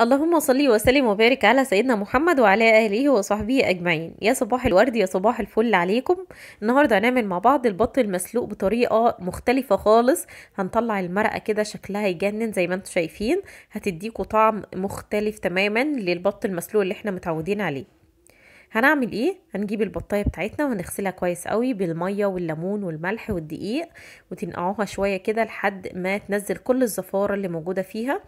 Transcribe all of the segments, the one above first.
اللهم صل وسلم وبارك على سيدنا محمد وعلى اهله وصحبه اجمعين يا صباح الورد يا صباح الفل عليكم النهارده هنعمل مع بعض البط المسلوق بطريقه مختلفه خالص هنطلع المرقه كده شكلها يجنن زي ما انتم شايفين هتديكوا طعم مختلف تماما للبط المسلوق اللي احنا متعودين عليه هنعمل ايه هنجيب البطايه بتاعتنا وهنغسلها كويس قوي بالميه والليمون والملح والدقيق وتنقعوها شويه كده لحد ما تنزل كل الزفاره اللي موجوده فيها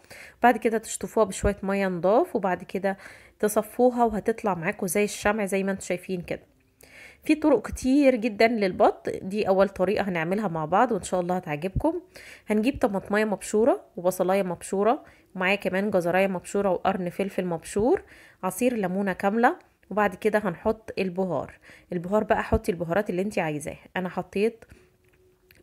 بعد كده تشطفوها بشويه ميه نضاف وبعد كده تصفوها وهتطلع معاكم زي الشمع زي ما انتم شايفين كده في طرق كتير جدا للبط دي اول طريقه هنعملها مع بعض وان شاء الله هتعجبكم هنجيب طماطمايه مبشوره وبصلايه مبشوره ومعايا كمان جزرايه مبشوره وقرن فلفل مبشور عصير ليمونه كامله وبعد كده هنحط البهار البهار بقى حطي البهارات اللي انت عايزاها انا حطيت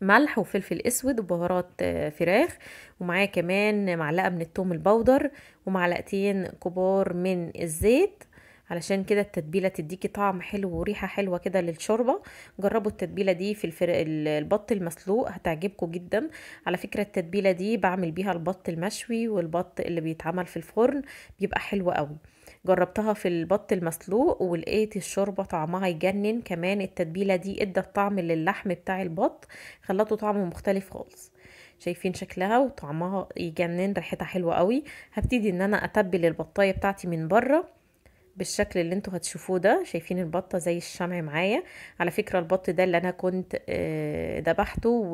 ملح وفلفل اسود وبهارات آه، فراخ ومعاه كمان معلقه من التوم البودر ومعلقتين كبار من الزيت علشان كده التتبيله تديكي طعم حلو وريحه حلوه كده للشوربه جربوا التتبيله دي في البط المسلوق هتعجبكم جدا على فكره التتبيله دي بعمل بيها البط المشوي والبط اللي بيتعمل في الفرن بيبقى حلو قوي جربتها في البط المسلوق ولقيت الشوربه طعمها يجنن كمان التتبيله دي ادى الطعم للحم بتاع البط خلته طعمه مختلف خالص شايفين شكلها وطعمها يجنن ريحتها حلوه قوي هبتدي ان انا اتبل البطايه بتاعتي من بره بالشكل اللي انتوا هتشوفوه ده شايفين البطه زي الشمع معايا على فكره البط ده اللي انا كنت آه، ذبحته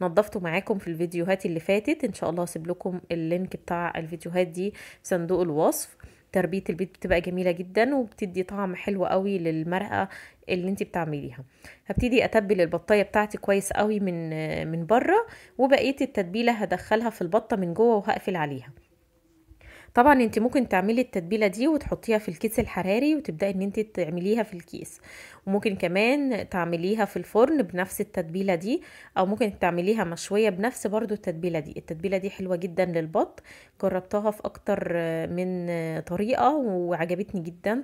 ونضفته معاكم في الفيديوهات اللي فاتت ان شاء الله هسيب لكم اللينك بتاع الفيديوهات دي في صندوق الوصف تربيه البيت بتبقى جميله جدا وبتدي طعم حلو قوي للمرقه اللي انت بتعمليها هبتدي اتبل البطايه بتاعتي كويس قوي من من بره وبقيه التتبيله هدخلها في البطه من جوه وهقفل عليها طبعا انت ممكن تعملي التتبيله دي وتحطيها في الكيس الحراري وتبداي ان انت تعمليها في الكيس وممكن كمان تعمليها في الفرن بنفس التتبيله دي او ممكن تعمليها مشويه بنفس برضو التتبيله دي التتبيله دي حلوه جدا للبط جربتها في اكتر من طريقه وعجبتني جدا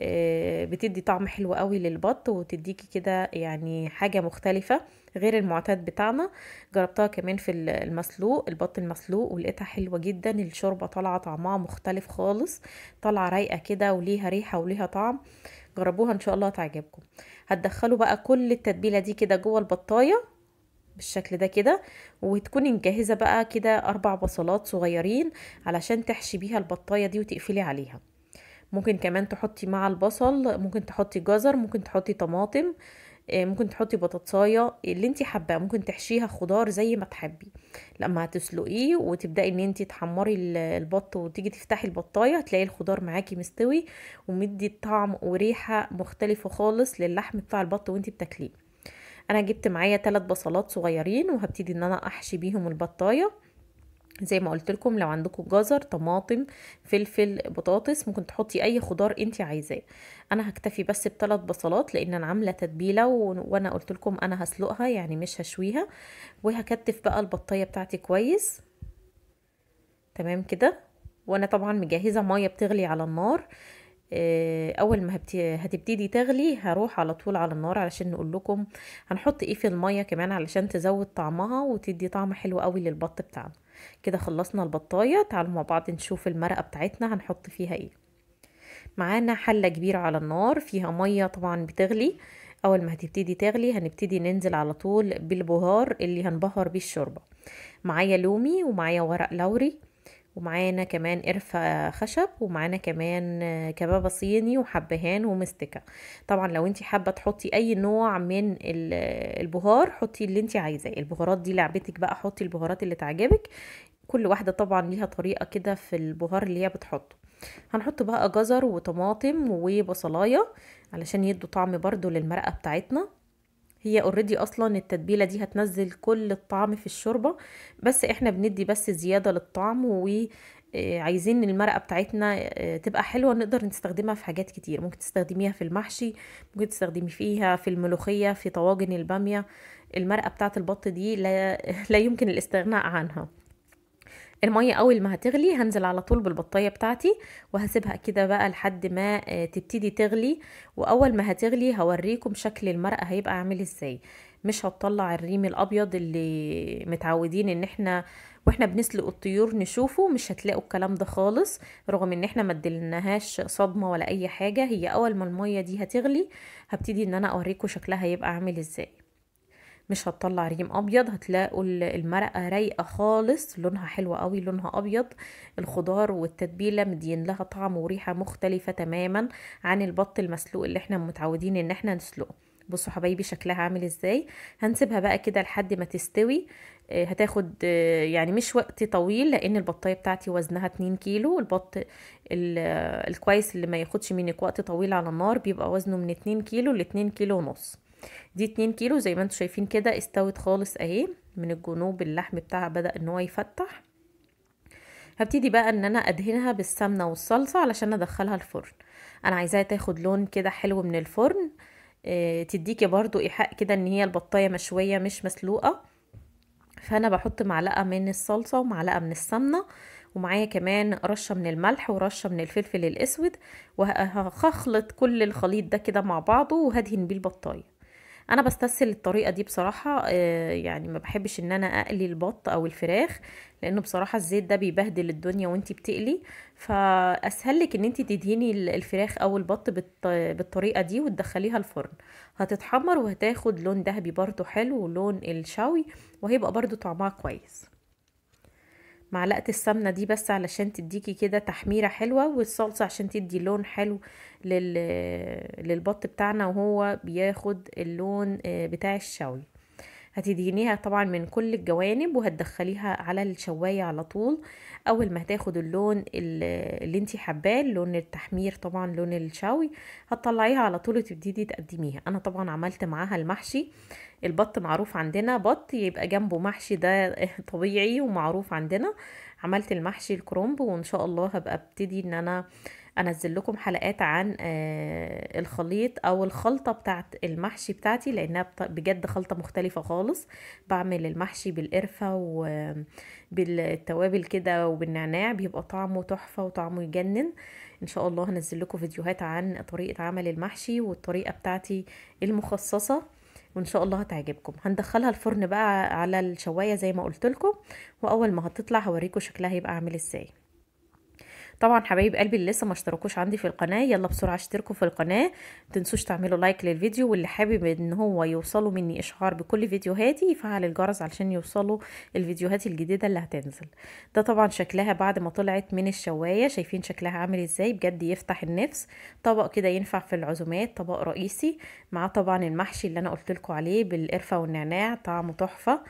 آه، بتدي طعم حلو قوي للبط وتديكي كده يعني حاجة مختلفة غير المعتاد بتاعنا جربتها كمان في المسلوق البط المسلوق ولقيتها حلوة جدا الشوربة طالعة طعمها مختلف خالص طالعة رايقة كده وليها ريحة وليها طعم جربوها ان شاء الله تعجبكم هتدخلوا بقى كل التتبيلة دي كده جوه البطاية بالشكل ده كده وتكوني مجهزة بقى كده اربع بصلات صغيرين علشان تحشي بيها البطاية دي وتقفلي عليها ممكن كمان تحطي مع البصل ممكن تحطي جزر ممكن تحطي طماطم آه، ممكن تحطي بطاطسايه اللي انت حباه ممكن تحشيها خضار زي ما تحبي لما هتسلقيه وتبداي ان انت تحمري البط وتيجي تفتحي البطايه هتلاقي الخضار معاكي مستوي ومدي طعم وريحه مختلفه خالص للحم بتاع البط وانت بتاكليه انا جبت معايا ثلاث بصلات صغيرين وهبتدي ان انا احشي بيهم البطايه زي ما قلت لكم لو عندكم جزر طماطم فلفل بطاطس ممكن تحطي اي خضار انت عايزاه انا هكتفي بس بثلاث بصلات لان انا عامله تتبيله و... وانا قلت لكم انا هسلقها يعني مش هشويها وهكتف بقى البطايه بتاعتي كويس تمام كده وانا طبعا مجهزه ميه بتغلي على النار آه، اول ما هتبتدي تغلي هروح على طول على النار علشان نقول لكم هنحط ايه في الميه كمان علشان تزود طعمها وتدي طعم حلو قوي للبط بتاعنا كده خلصنا البطايه تعالوا مع بعض نشوف المرقه بتاعتنا هنحط فيها ايه معانا حله كبيره على النار فيها ميه طبعا بتغلي اول ما هتبتدي تغلي هنبتدي ننزل على طول بالبهار اللي هنبهر بيه الشوربه معايا لومي ومعايا ورق لوري ومعانا كمان قرفة خشب ومعانا كمان كبابة صيني وحبهان ومستكة طبعا لو انت حابة تحطي اي نوع من البهار حطي اللي انت عايزاه البهارات دي لعبتك بقى حطي البهارات اللي تعجبك كل واحدة طبعا ليها طريقة كده في البهار اللي هي بتحطه هنحط بقى جزر وطماطم وبصلاية علشان يدوا طعم برضو للمرقة بتاعتنا هي اوريدي اصلا التتبيله دي هتنزل كل الطعم في الشوربه بس احنا بندي بس زياده للطعم وعايزين آه، المرقه بتاعتنا آه، تبقى حلوه نقدر نستخدمها في حاجات كتير ممكن تستخدميها في المحشي ممكن تستخدمي فيها في الملوخيه في طواجن الباميه المرقه بتاعه البط دي لا, لا يمكن الاستغناء عنها المية اول ما هتغلي هنزل على طول بالبطايه بتاعتي وهسيبها كده بقى لحد ما آه، تبتدي تغلي واول ما هتغلي هوريكم شكل المرأة هيبقى عامل ازاي مش هتطلع الريم الابيض اللي متعودين ان احنا واحنا بنسلق الطيور نشوفه مش هتلاقوا الكلام ده خالص رغم ان احنا ما ادلناهاش صدمه ولا اي حاجه هي اول ما الميه دي هتغلي هبتدي ان انا اوريكم شكلها هيبقى عامل ازاي مش هتطلع ريم ابيض هتلاقوا المرقه رايقه خالص لونها حلو قوي لونها ابيض الخضار والتتبيله مدين لها طعم وريحه مختلفه تماما عن البط المسلوق اللي احنا متعودين ان احنا نسلقه بصوا حبايبي شكلها عامل ازاي هنسيبها بقى كده لحد ما تستوي آه، هتاخد آه، يعني مش وقت طويل لان البطايه بتاعتي وزنها 2 كيلو البط الكويس اللي ما ياخدش منك وقت طويل على النار بيبقى وزنه من 2 كيلو ل 2 كيلو ونص دي اتنين كيلو زي ما انتوا شايفين كده استوت خالص اهي من الجنوب اللحم بتاعها بدأ ان هو يفتح هبتدي بقى ان انا ادهنها بالسمنه والصلصه علشان ادخلها الفرن انا عايزاها تاخد لون كده حلو من الفرن اه تديكي برضو ايحاء كده ان هي البطايه مشويه مش مسلوقه فانا بحط معلقه من الصلصه ومعلقه من السمنه ومعايا كمان رشه من الملح ورشه من الفلفل الاسود وهخلط كل الخليط ده كده مع بعضه وهدهن بيه البطايه انا بستسهل الطريقه دي بصراحه آه، يعني ما بحبش ان انا اقلي البط او الفراخ لانه بصراحه الزيت ده بيبهدل الدنيا وانتي بتقلي فاسهل لك ان انتي تدهني الفراخ او البط بالطريقه دي وتدخليها الفرن هتتحمر وهتاخد لون ذهبي برده حلو ولون الشوي وهيبقى برده طعمها كويس معلقه السمنه دي بس علشان تديكي كده تحميره حلوه والصلصه عشان تدي لون حلو لل... للبط بتاعنا وهو بياخد اللون آه، بتاع الشوي هتدهنيها طبعا من كل الجوانب وهتدخليها على الشواية على طول اول ما هتاخد اللون اللي انتي حباه لون التحمير طبعا لون الشوي هتطلعيها على طول وتبتدي تقدميها انا طبعا عملت معاها المحشي البط معروف عندنا بط يبقى جنبه محشي ده طبيعي ومعروف عندنا عملت المحشي الكرومب وان شاء الله هبقى ابتدي ان انا انزل لكم حلقات عن آه، الخليط او الخلطه بتاعت المحشي بتاعتي لانها بجد خلطه مختلفه خالص بعمل المحشي بالقرفه وبالتوابل آه، كده وبالنعناع بيبقى طعمه تحفه وطعمه يجنن ان شاء الله هنزل لكم فيديوهات عن طريقه عمل المحشي والطريقه بتاعتي المخصصه وان شاء الله هتعجبكم هندخلها الفرن بقى على الشوايه زي ما قلت لكم واول ما هتطلع هوريكم شكلها هيبقى عامل ازاي طبعا حبايب قلبي اللي لسه ما اشتركوش عندي في القناه يلا بسرعه اشتركوا في القناه تنسوش تعملوا لايك للفيديو واللي حابب ان هو يوصله مني اشعار بكل فيديوهاتي يفعل الجرس علشان يوصله الفيديوهات الجديده اللي هتنزل ده طبعا شكلها بعد ما طلعت من الشوايه شايفين شكلها عامل ازاي بجد يفتح النفس طبق كده ينفع في العزومات طبق رئيسي معاه طبعا المحشي اللي انا قلت لكم عليه بالقرفه والنعناع طعمه تحفه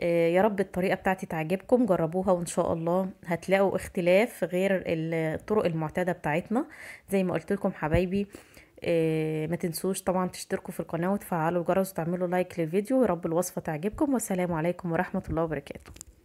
آه، يا رب الطريقة بتاعتي تعجبكم جربوها وإن شاء الله هتلاقوا اختلاف غير الطرق المعتادة بتاعتنا زي ما قلت لكم حبايبي آه، ما تنسوش طبعا تشتركوا في القناة وتفعلوا الجرس وتعملوا لايك للفيديو يا رب الوصفة تعجبكم والسلام عليكم ورحمة الله وبركاته